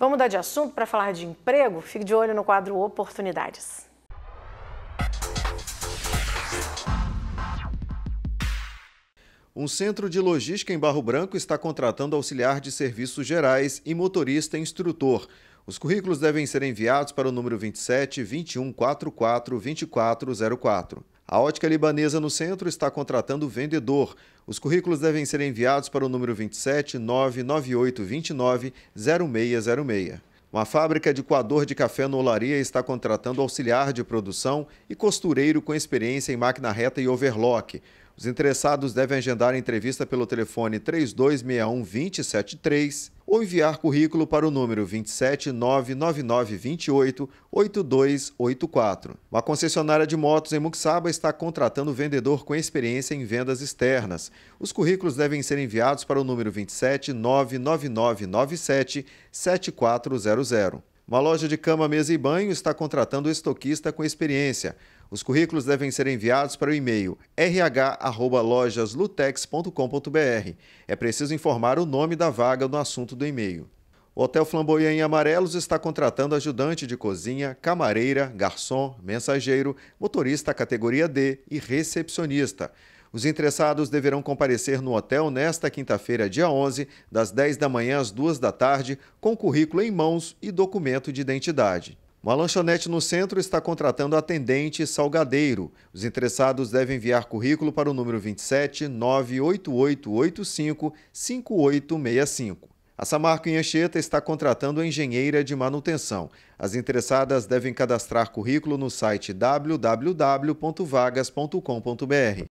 Vamos mudar de assunto para falar de emprego? Fique de olho no quadro Oportunidades. Um centro de logística em Barro Branco está contratando auxiliar de serviços gerais e motorista instrutor. Os currículos devem ser enviados para o número 27 2144 2404. A ótica libanesa no centro está contratando vendedor. Os currículos devem ser enviados para o número 27 99829 0606. Uma fábrica de coador de café no Olaria está contratando auxiliar de produção e costureiro com experiência em máquina reta e overlock. Os interessados devem agendar a entrevista pelo telefone 3261 273 ou enviar currículo para o número 27999288284. Uma concessionária de motos em Muxaba está contratando vendedor com experiência em vendas externas. Os currículos devem ser enviados para o número 27999977400. Uma loja de cama, mesa e banho está contratando estoquista com experiência. Os currículos devem ser enviados para o e-mail rh@lojaslutex.com.br. É preciso informar o nome da vaga no assunto do e-mail. O Hotel Flamboyant em Amarelos está contratando ajudante de cozinha, camareira, garçom, mensageiro, motorista categoria D e recepcionista. Os interessados deverão comparecer no hotel nesta quinta-feira, dia 11, das 10 da manhã às 2 da tarde, com currículo em mãos e documento de identidade. Uma lanchonete no centro está contratando atendente salgadeiro. Os interessados devem enviar currículo para o número 27 98885 5865. A Samarco em Anchieta está contratando engenheira de manutenção. As interessadas devem cadastrar currículo no site www.vagas.com.br.